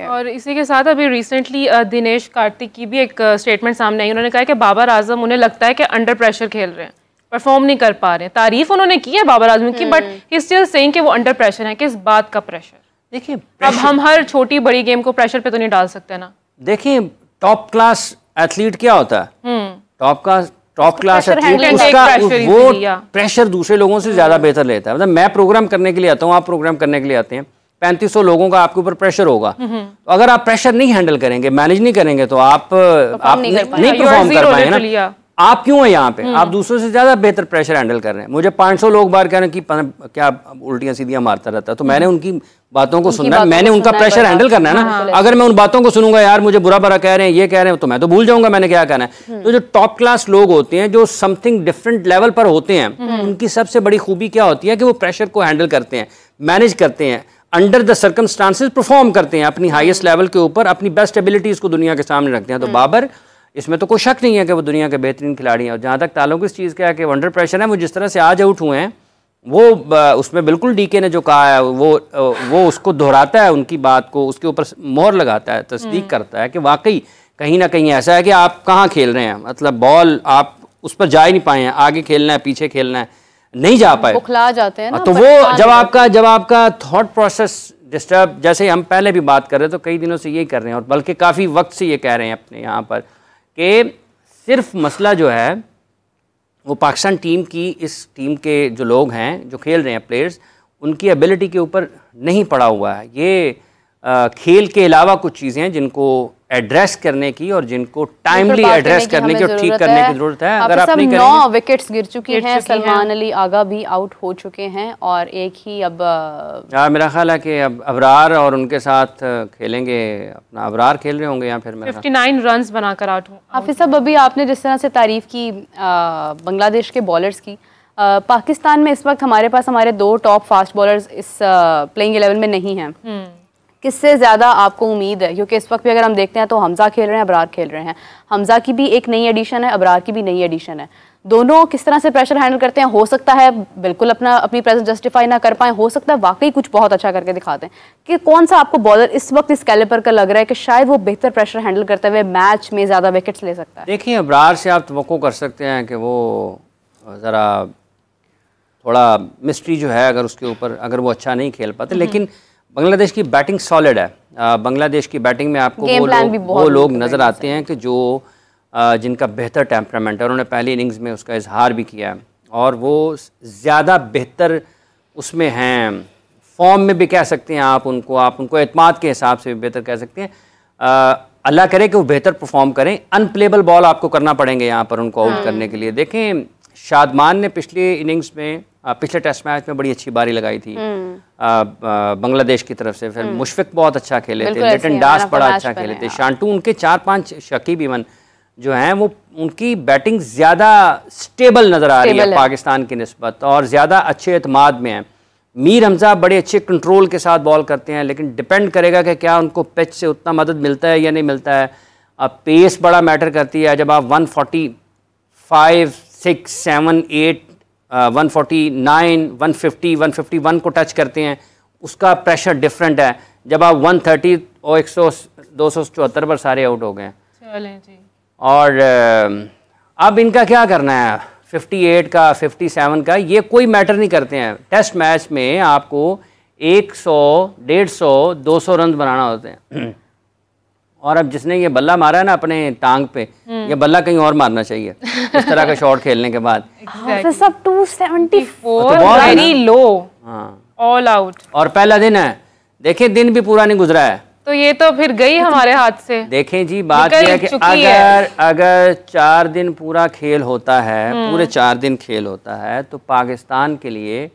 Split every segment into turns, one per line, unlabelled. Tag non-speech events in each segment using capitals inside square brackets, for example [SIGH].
है और इसी के साथ अभी रिसेंटली दिनेश कार्तिक की भी एक स्टेटमेंट सामने आई उन्होंने कहा कि बाबर आजम उन्हें लगता है कि अंडर प्रेशर खेल रहे हैं परफॉर्म नहीं कर पा रहे हैं तारीफ उन्होंने की है बाबर आजम की बट स्टिल सेइंग कि वो अंडर प्रेशर है किस बात का प्रेशर देखिए अब हम हर छोटी बड़ी गेम को प्रेशर पे तो नहीं डाल सकते ना
देखिए टॉप क्लास एथलीट क्या होता है top class top class athlete उसका वो प्रेशर दूसरे लोगों से ज्यादा हम्म। बेहतर लेता है मतलब मैं प्रोग्राम करने के लिए आता हूँ आप प्रोग्राम करने के लिए आते हैं पैंतीस सौ लोगों का आपके ऊपर प्रेशर होगा तो अगर आप प्रेशर नहीं हैंडल करेंगे मैनेज नहीं करेंगे तो आप आप नहीं परफॉर्म कर पाए ना आप क्यों हैं यहाँ पे hmm. आप दूसरों से ज़्यादा बेहतर प्रेशर हैंडल कर रहे हैं मुझे 500 लोग बार कह रहे हैं कि क्या उल्टियां सीधियां मारता रहता तो मैंने hmm. उनकी बातों को सुनना है मैंने उनका प्रेशर हैंडल करना है ना हाँ, अगर मैं उन बातों को सुनूंगा यार मुझे बुरा बुरा कह रहे हैं ये कह रहे हैं तो मैं तो भूल जाऊंगा मैंने क्या कहना है hmm. तो जो टॉप क्लास लोग होते हैं जो समथिंग डिफरेंट लेवल पर होते हैं उनकी सबसे बड़ी खूबी क्या होती है कि वो प्रेशर को हैंडल करते हैं मैनेज करते हैं अंडर द सर्कमस्टांसिस परफॉर्म करते हैं अपनी हाईएस्ट लेवल के ऊपर अपनी बेस्ट एबिलिटीज़ को दुनिया के सामने रखते हैं तो हम्म। बाबर इसमें तो कोई शक नहीं है कि वो दुनिया के बेहतरीन खिलाड़ी हैं और जहाँ तक ताल्लुक इस चीज़ का है कि अंडर प्रेशर है वो जिस तरह से आज आउट हुए हैं वो उसमें बिल्कुल डीके ने जो कहा है वो वो उसको दोहराता है उनकी बात को उसके ऊपर मोहर लगाता है तस्दीक हम्म। करता है कि वाकई कहीं ना कहीं ऐसा है कि आप कहाँ खेल रहे हैं मतलब बॉल आप उस पर जा ही नहीं पाए हैं आगे खेलना है पीछे खेलना है नहीं जा पाए
खुला जाते हैं ना हाँ, तो वो जब आपका
जब आपका थॉट प्रोसेस डिस्टर्ब जैसे हम पहले भी बात कर रहे थे तो कई दिनों से ये कर रहे हैं और बल्कि काफ़ी वक्त से ये कह रहे हैं अपने यहाँ पर कि सिर्फ मसला जो है वो पाकिस्तान टीम की इस टीम के जो लोग हैं जो खेल रहे हैं प्लेयर्स उनकी एबिलिटी के ऊपर नहीं पड़ा हुआ है ये आ, खेल के अलावा कुछ चीज़ें हैं जिनको एड्रेस करने की और जिनको टाइमली एड्रेस करने की और ठीक करने की जरूरत है अगर आप नहीं नौ
विकेट्स गिर चुकी हैं सलमान अली आगा भी आउट हो चुके हैं और एक ही अब आ,
हाँ, मेरा ख्याल है कि अब अबरार और उनके साथ खेलेंगे अपना अबरार खेल रहे होंगे या फिर फिफ्टी
नाइन रन बनाकर आउट हाफिज साहब अभी आपने जिस तरह से तारीफ की बांग्लादेश के बॉलर्स की पाकिस्तान में इस वक्त हमारे पास हमारे दो टॉप फास्ट बॉलर्स इस प्लेइंग एलेवन में नहीं हैं हम्म। किससे ज़्यादा आपको उम्मीद है क्योंकि इस वक्त भी अगर हम देखते हैं तो हमज़ा खेल रहे हैं अबरार खेल रहे हैं हमज़ा की भी एक नई एडिशन है अबरार की भी नई एडिशन है दोनों किस तरह से प्रेशर हैंडल करते हैं हो सकता है बिल्कुल अपना अपनी प्रेजेंस जस्टिफाई ना कर पाए हो सकता है वाकई कुछ बहुत अच्छा करके दिखाते हैं कि कौन सा आपको बॉलर इस वक्त इस कैलेबर का लग रहा है कि शायद वो बेहतर प्रेशर हैंडल करते हुए मैच में ज़्यादा विकेट्स ले सकता है
देखिए अबरार से आप तो कर सकते हैं कि वो ज़रा थोड़ा मिस्ट्री जो है अगर उसके ऊपर अगर वो अच्छा नहीं खेल पाते हम्म। लेकिन बांग्लादेश की बैटिंग सॉलिड है बांग्लादेश की बैटिंग में आपको वो लोग वो लोग नज़र आते हैं कि जो जिनका बेहतर टेम्परामेंट है उन्होंने पहली इनिंग्स में उसका इजहार भी किया है और वो ज़्यादा बेहतर उसमें हैं फॉर्म में भी कह सकते हैं आप उनको आप उनको अतमाद के हिसाब से भी बेहतर कह सकते हैं अल्लाह करे कि वो बेहतर परफॉर्म करें अनप्लेबल बॉल आपको करना पड़ेंगे यहाँ पर उनको आउट हाँ। करने के लिए देखें शादमान ने पिछले इनिंग्स में पिछले टेस्ट मैच में बड़ी अच्छी बारी लगाई थी हम्म। बांग्लादेश की तरफ से फिर हम्म। मुशफिक बहुत अच्छा खेले थे लेटन डास बड़ा अच्छा खेले थे हाँ। शांटू उनके चार पांच शकीब इवन जो हैं वो उनकी बैटिंग ज़्यादा स्टेबल नज़र आ रही है पाकिस्तान की नस्बत और ज़्यादा अच्छे अतमाद में हैं मीर हमज़ा बड़े अच्छे कंट्रोल के साथ बॉल करते हैं लेकिन डिपेंड करेगा कि क्या उनको पिच से उतना मदद मिलता है या नहीं मिलता है अब पेस बड़ा मैटर करती है जब आप 145 सिक्स सेवन एट 149, 150, 151 को टच करते हैं उसका प्रेशर डिफरेंट है जब आप 130 और एक सौ दो सौ चौहत्तर पर सारे आउट हो गए हैं और अब इनका क्या करना है 58 का 57 का ये कोई मैटर नहीं करते हैं टेस्ट मैच में आपको 100, 150, 200 रन बनाना होते हैं और अब जिसने ये बल्ला मारा है ना अपने टांग पे हम्म। ये बल्ला कहीं और मारना चाहिए इस तरह का [LAUGHS] शॉट खेलने के बाद
हाँ, तो लो
ऑल हाँ। आउट
और पहला दिन है देखिए दिन भी पूरा नहीं गुजरा है
तो ये तो फिर गई तो हमारे हाथ से
देखें जी बात यह है कि अगर है। अगर चार दिन पूरा खेल होता है हम्म। पूरे चार दिन खेल होता है तो पाकिस्तान के लिए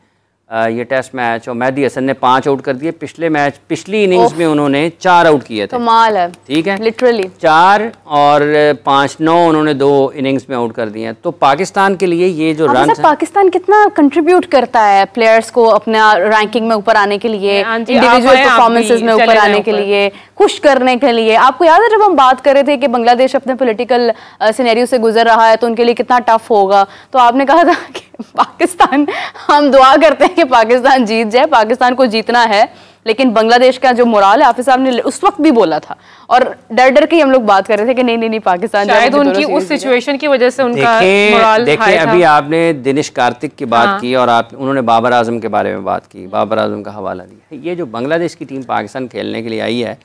ये टेस्ट मैच और मेहदी हसन ने पांच आउट कर दिए पिछले मैच पिछली इनिंग्स में उन्होंने चार आउट किए थे कमाल है ठीक है लिटरली चार और पांच नौ उन्होंने दो इनिंग्स में आउट कर दिए तो पाकिस्तान के लिए ये जो रन हाँ,
पाकिस्तान कितना कंट्रीब्यूट करता है प्लेयर्स को अपना रैंकिंग में ऊपर आने के लिए इंडिविजुअल हाँ परफॉर्मेंसेज में ऊपर आने के लिए खुश करने के लिए आपको याद है जब हम बात कर रहे थे कि बांग्लादेश अपने पोलिटिकल सिनेरियो से गुजर रहा है तो उनके लिए कितना टफ होगा तो आपने कहा था कि पाकिस्तान हम दुआ करते हैं कि पाकिस्तान जीत जाए पाकिस्तान को जीतना है लेकिन बांग्लादेश का जो मोराल है हाफिज साहब ने उस वक्त भी बोला था और डर डर के हम लोग बात कर रहे थे कि नहीं नहीं नहीं पाकिस्तान शायद तो उनकी उस सिचुएशन
की वजह से
उनका मोराल देखिए अभी आपने दिनेश कार्तिक की बात हाँ। की और आप उन्होंने बाबर आजम के बारे में बात की बाबर आजम का हवाला दिया ये जो बांग्लादेश की टीम पाकिस्तान खेलने के लिए आई है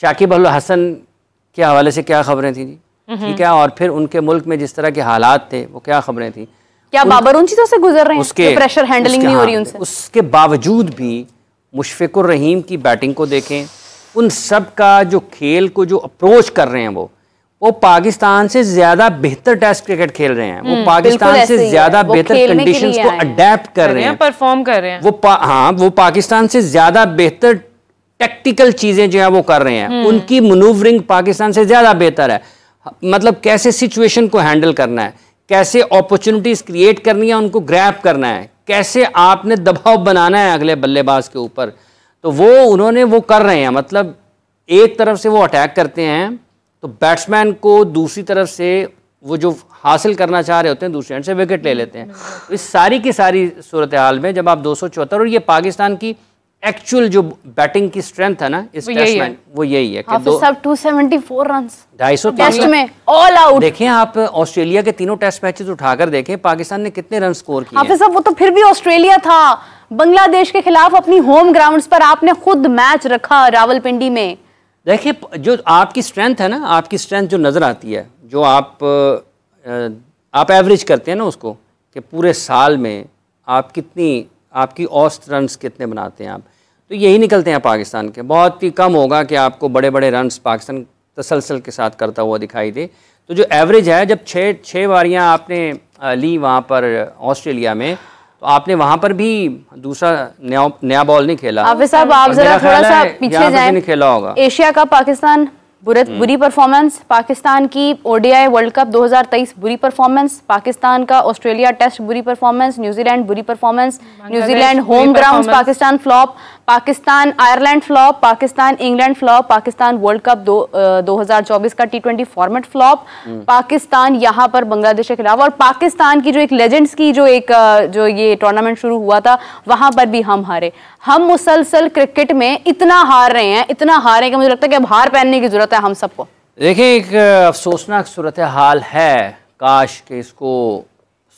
शाकिब अल हसन के हवाले से क्या खबरें थी जी हम्म हम्म। ठीक है और फिर उनके मुल्क में जिस तरह के हालात थे वो क्या खबरें थी
क्या बाबर उन चीज़ों तो से गुजर रहे हैं उसके प्रेशर हैंडलिंग नहीं हो रही उनसे
उसके बावजूद भी मुशफ़िकुर रहीम की बैटिंग को देखें उन सब का जो खेल को जो अप्रोच कर रहे हैं वो वो पाकिस्तान से ज्यादा बेहतर टेस्ट क्रिकेट खेल रहे हैं वो हम्म, पाकिस्तान से ज्यादा बेहतर कंडीशंस को अडेप्ट कर रहे हैं
परफॉर्म कर रहे
हैं वो हाँ वो पाकिस्तान से ज्यादा बेहतर टेक्टिकल चीजें जो है वो कर रहे हैं हम्म। उनकी मनूवरिंग पाकिस्तान से ज्यादा बेहतर है मतलब कैसे सिचुएशन को हैंडल करना है कैसे अपॉर्चुनिटीज क्रिएट करनी है उनको ग्रैप करना है कैसे आपने दबाव बनाना है अगले बल्लेबाज के ऊपर तो वो उन्होंने वो कर रहे हैं मतलब एक तरफ से वो अटैक करते हैं तो बैट्समैन को दूसरी तरफ से वो जो हासिल करना चाह रहे होते हैं दूसरे एंड से विकेट ले लेते हैं तो इस सारी की सारी सूरत हाल में जब आप दो और ये पाकिस्तान की एक्चुअल जो बैटिंग की स्ट्रेंथ है ना इस टेस्ट में वो यही है कि साहब
274 रन्स
250 टेस्ट में ऑल आउट देखें आप ऑस्ट्रेलिया के तीनों टेस्ट मैचेस उठाकर देखें पाकिस्तान ने कितने रन स्कोर किए हाफिज साहब
वो तो फिर भी ऑस्ट्रेलिया था बांग्लादेश के खिलाफ अपनी होम ग्राउंड्स पर आपने खुद मैच रखा रावलपिंडी में
देखिए जो आपकी स्ट्रेंथ है ना आपकी स्ट्रेंथ जो नज़र आती है जो आप आप एवरेज करते हैं ना उसको कि पूरे साल में आप कितनी आपकी औस्त रन कितने बनाते हैं आप तो यही निकलते हैं पाकिस्तान के बहुत ही कम होगा कि आपको बड़े बड़े रन पाकिस्तान तसलसल के साथ करता हुआ दिखाई दे तो जो एवरेज है जब छः छः बारियाँ आपने ली वहाँ पर ऑस्ट्रेलिया में तो आपने वहाँ पर भी दूसरा नया नया बॉल नहीं खेला आप आप जरा थोड़ा सा पीछे तो जाएं नहीं खेला होगा
एशिया का पाकिस्तान बुरत हम्म। बुरी परफॉर्मेंस पाकिस्तान की ओडीआई वर्ल्ड कप 2023 बुरी परफॉर्मेंस पाकिस्तान का ऑस्ट्रेलिया टेस्ट बुरी परफॉर्मेंस न्यूजीलैंड बुरी performance New Zealand home ground Pakistan flop Pakistan Ireland flop Pakistan England flop Pakistan world cup दो, 2024 का T twenty format flop Pakistan यहाँ पर बांग्लादेश के खिलाफ और पाकिस्तान की जो एक लेजेंड्स की जो एक जो ये टूर्नामेंट शुरू हुआ था वहां पर भी हम हारे हम मुसलसल क्रिकेट में इतना हार रहे हैं इतना हारे कि मुझे लगता है कि अब हार पहनने की जरूरत पता है हम सबको
देखिए एक अफसोसनाक सूरत हाल है काश के इसको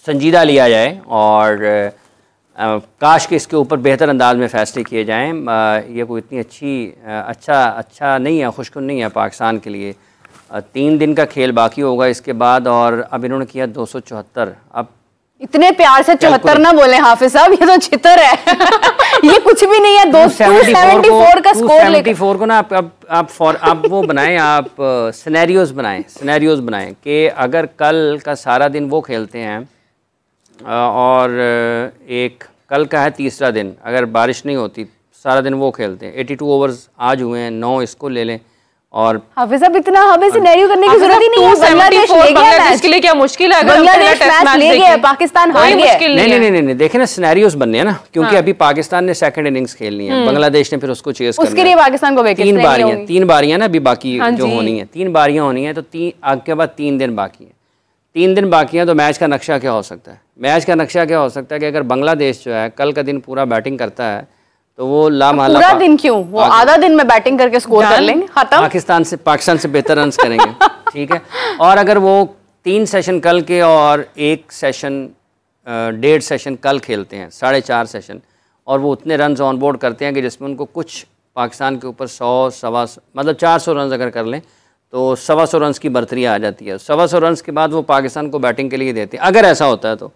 संजीदा लिया जाए और आ, काश के इसके ऊपर बेहतर अंदाज में फ़ैसले किए जाएँ ये कोई इतनी अच्छी आ, अच्छा अच्छा नहीं है खुशकुन नहीं है पाकिस्तान के लिए आ, तीन दिन का खेल बाकी होगा इसके बाद और अब इन्होंने किया दो सौ चौहत्तर अब
इतने प्यार से चौहत्तर ना बोले हाफिज साहब ये तो चितर है [LAUGHS] ये कुछ भी नहीं है सेवेंटी फोर का स्कोर लेके
फोर को ना आप अब आप फॉर आप वो बनाएं आप सिनेरियोस uh, बनाएं सिनेरियोस बनाएं कि अगर कल का सारा दिन वो खेलते हैं uh, और uh, एक कल का है तीसरा दिन अगर बारिश नहीं होती सारा दिन वो खेलते हैं टू ओवर्स आज हुए हैं नौ इसको ले लें और
हाफिज अब इतना हमें सिनेरियो करने की जरूरत ही नहीं है बांग्लादेश ले गया मैच के लिए क्या मुश्किल है अगर बांग्लादेश मैच ले गया पाकिस्तान हार गया नहीं नहीं
नहीं नहीं देखिए ना सिनेरियोस बनने हैं ना क्योंकि हम्म। अभी पाकिस्तान ने सेकंड इनिंग्स खेलनी है हम्म। बांग्लादेश ने फिर उसको चेस करना है उसके लिए
पाकिस्तान को वेकेंसी तीन बारियां
तीन बारियां ना अभी बाकी हाँ जो होनी है तीन बारियां होनी है तो तीन आगे के बाद तीन दिन बाकी है तीन दिन बाकी हैं तो मैच का नक्शा क्या हो सकता है मैच का नक्शा क्या हो सकता है कि अगर बांग्लादेश जो है कल का दिन पूरा बैटिंग करता है तो वो लामाला तो पूरा दिन
क्यों वो आधा दिन में बैटिंग करके स्कोर कर लेंगे
खत्म पाकिस्तान से पाकिस्तान से बेहतर रन करेंगे [LAUGHS] ठीक है और अगर वो तीन सेशन कल के और एक सेशन डेढ़ सेशन कल खेलते हैं साढ़े चार सेशन और वो उतने रन ऑन बोर्ड करते हैं कि जिसमें उनको कुछ पाकिस्तान के ऊपर सौ सवा मतलब चार सौ रन अगर कर लें तो सवा सौ रन की बर्तरी आ जाती है सवा सौ रन के बाद वो पाकिस्तान को बैटिंग के लिए देते हैं अगर ऐसा होता है तो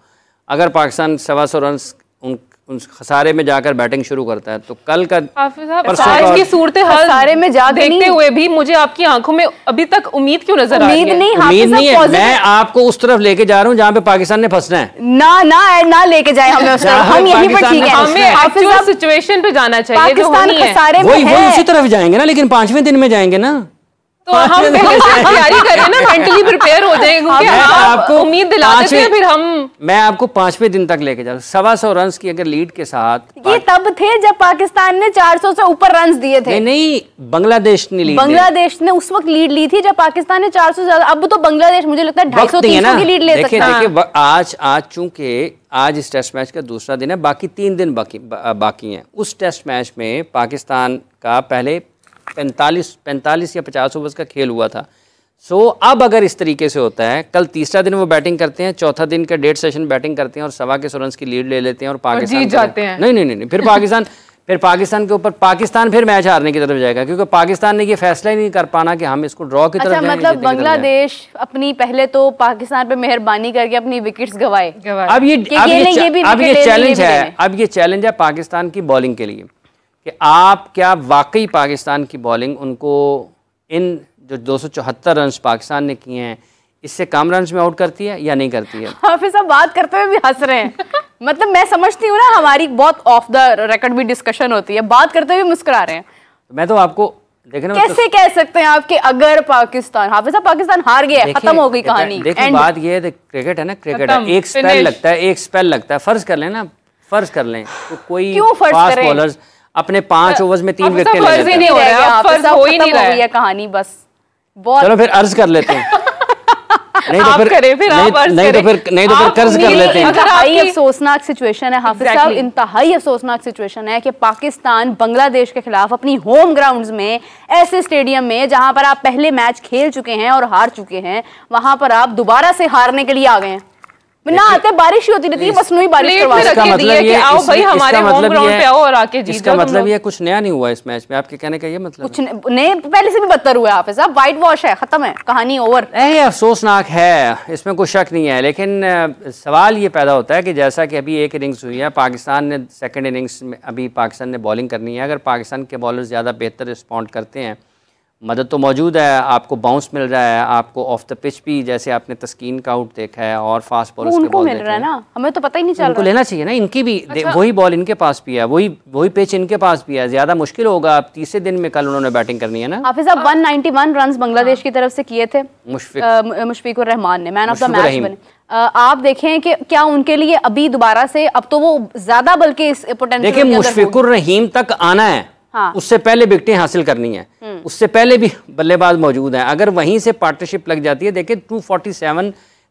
अगर पाकिस्तान सवा सौ रन उन उन खसारे में जाकर बैटिंग शुरू करता है तो कल का
आज की सूरत खसारे में जा देखते हुए भी मुझे आपकी आंखों में अभी तक उम्मीद क्यों नजर आ रही है नहीं उम्मीद नहीं है मैं
आपको उस तरफ लेके जा रहा हूँ जहाँ पे पाकिस्तान ने फंसना है
ना ना ना लेके जाए हमें उस तरफ हम यहीं पर ठीक है सिचुएशन पे जाना चाहिए
पाकिस्तान उसी तरफ जाएंगे ना लेकिन पांचवें दिन में जाएंगे ना तो हम [LAUGHS] तैयारी करें ना मेंटली प्रिपेयर हो जाएंगे आपको उम्मीद दिला देते हैं फिर हम मैं आपको पांचवे दिन तक लेके जाऊँ सवा सौ रन की अगर लीड के साथ ये तब थे जब पाकिस्तान ने 400 से ऊपर रन दिए थे नहीं, बांग्लादेश ने लीड बांग्लादेश
ने उस वक्त लीड ली थी जब पाकिस्तान ने चार ज्यादा अब तो बांग्लादेश मुझे लगता है ढाई सौ की लीड ले सकता है
आज आज चूंकि आज इस टेस्ट मैच का दूसरा दिन है बाकी तीन दिन बाकी बाकी हैं उस टेस्ट मैच में पाकिस्तान का पहले पैंतालीस पैंतालीस या पचास ओवर्स का खेल हुआ था सो so, अब अगर इस तरीके से होता है कल तीसरा दिन वो बैटिंग करते हैं चौथा दिन का डेढ़ सेशन बैटिंग करते हैं और सवा के सौ रन की लीड ले लेते हैं और पाकिस्तान जीत जाते हैं नहीं नहीं नहीं, फिर पाकिस्तान [LAUGHS] फिर पाकिस्तान के ऊपर पाकिस्तान फिर मैच हारने की तरफ जाएगा क्योंकि पाकिस्तान ने ये फैसला ही नहीं कर पाना कि हम इसको ड्रॉ की तरफ अच्छा, मतलब बांग्लादेश
अपनी पहले तो पाकिस्तान पे मेहरबानी करके अपनी विकेट्स गवाए अब ये अब ये चैलेंज है
अब ये चैलेंज है पाकिस्तान की बॉलिंग के लिए कि आप क्या वाकई पाकिस्तान की बॉलिंग उनको इन जो दो रन्स पाकिस्तान ने किए हैं इससे कम रन में आउट करती है या नहीं करती है
हाफिज साहब बात करते हुए भी हंस रहे हैं मतलब मैं समझती हूँ ना हमारी बहुत ऑफ द रिकॉर्ड भी डिस्कशन होती है बात करते हुए मुस्करा रहे हैं
मैं तो आपको देखना कैसे तो...
कह सकते हैं आपके अगर पाकिस्तान हाफिज साहब पाकिस्तान हार गया खत्म हो गई कहानी देखिए बात
ये है क्रिकेट है ना क्रिकेट है एक स्पेल लगता है एक स्पेल लगता है फर्ज कर लेना फर्ज कर लें तो कोई
फास्ट बॉलर्स
अपने पांच ओवर में तीन विकेट ले नहीं हो रहा हो ही नहीं रहा है
कहानी बस चलो फिर अर्ज कर
लेते हैं [LAUGHS] नहीं तो फिर करें फिर नहीं, आप नहीं तो फिर नहीं तो फिर कर्ज कर लेते हैं
इंतहाई अफसोसनाक सिचुएशन है हाफिज साहब इंतहाई अफसोसनाक सिचुएशन है कि पाकिस्तान बांग्लादेश के खिलाफ अपनी होम ग्राउंड्स में ऐसे स्टेडियम में जहां पर आप पहले मैच खेल चुके हैं और हार चुके हैं वहां पर आप दोबारा से हारने के लिए आ गए हैं ना आते बारिश ही होती रहती है बस नहीं बारिश
करवा मतलब ये मतलब आओ आओ भाई हमारे होम
ग्राउंड पे और आके जीत मतलब ये कुछ नया नहीं हुआ इस मैच में आपके कहने का ये मतलब
कुछ नए पहले से भी बदतर हुआ है हाफिज साहब वाइट वॉश है खत्म है कहानी ओवर
ये अफसोसनाक है इसमें कोई शक नहीं है लेकिन सवाल ये पैदा होता है कि जैसा कि अभी एक इनिंग्स हुई है पाकिस्तान ने सेकेंड इनिंग्स में अभी पाकिस्तान ने बॉलिंग करनी है अगर पाकिस्तान के बॉलर ज़्यादा बेहतर रिस्पॉन्ड करते हैं मदद तो मौजूद है आपको बाउंस मिल रहा है आपको ऑफ द पिच भी जैसे आपने तस्कीन का आउट देखा है और फास्ट बॉल उनको मिल रहा
है ना हमें तो पता ही नहीं चल रहा लेना चाहिए
ना इनकी भी अच्छा। वही बॉल इनके पास भी है वही वही पिच इनके पास भी है ज्यादा मुश्किल होगा आप तीसरे दिन में कल उन्होंने बैटिंग करनी है ना
हाफिज आप one ninety one run Bangladesh की तरफ से किए थे
मुशफीक
रहमान ने मैन ऑफ द मैच आप देखें कि क्या उनके लिए अभी दोबारा से अब तो वो ज्यादा बल्कि इस पोटेंशियल देखिए मुशफिकुर
रहीम तक आना है हाँ। उससे पहले विकटें हासिल करनी है हम्म। उससे पहले भी बल्लेबाज मौजूद हैं अगर वहीं से पार्टनरशिप लग जाती है देखिए टू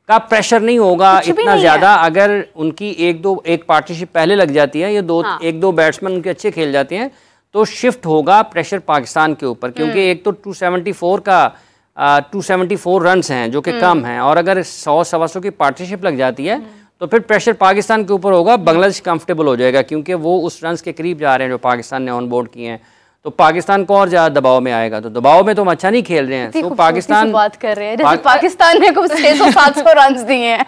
का प्रेशर नहीं होगा इतना ज़्यादा अगर उनकी एक दो एक पार्टनरशिप पहले लग जाती है या दो हाँ। एक दो बैट्समैन उनके अच्छे खेल जाते हैं तो शिफ्ट होगा प्रेशर पाकिस्तान के ऊपर हम्म। क्योंकि एक तो 274 का टू 274 फोर रन हैं जो कि हम्म। कम हैं और अगर सौ सवा सौ की पार्टनरशिप लग जाती है तो फिर प्रेशर पाकिस्तान के ऊपर होगा बांग्लादेश कंफर्टेबल हो जाएगा क्योंकि वो उस रन के करीब जा रहे हैं जो पाकिस्तान ने ऑन बोर्ड किए हैं तो पाकिस्तान को और ज्यादा दबाव में आएगा तो दबाव में तो हम अच्छा नहीं खेल रहे हैं तो पाकिस्तान बात कर रहे हैं
पाकिस्तान ने कुछ छह सौ सात सौ रन दिए
हैं